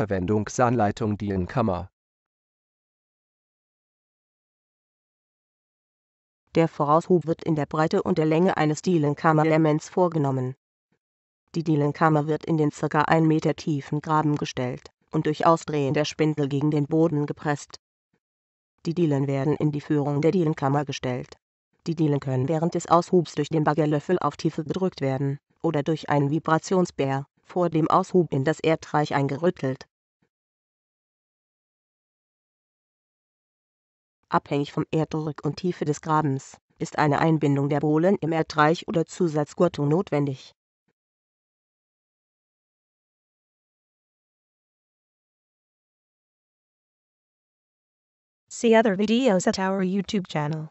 Verwendungsanleitung dienen-Kammer. Der Voraushub wird in der Breite und der Länge eines Dielenkammerelements vorgenommen. Die Dielenkammer wird in den ca. 1 Meter tiefen Graben gestellt und durch Ausdrehen der Spindel gegen den Boden gepresst. Die Dielen werden in die Führung der Dielenkammer gestellt. Die Dielen können während des Aushubs durch den Baggerlöffel auf Tiefe gedrückt werden oder durch einen Vibrationsbär vor dem Aushub in das Erdreich eingerüttelt Abhängig vom Erddruck und Tiefe des Grabens ist eine Einbindung der Bohlen im Erdreich oder Zusatzgurtung notwendig. See other videos at our YouTube channel.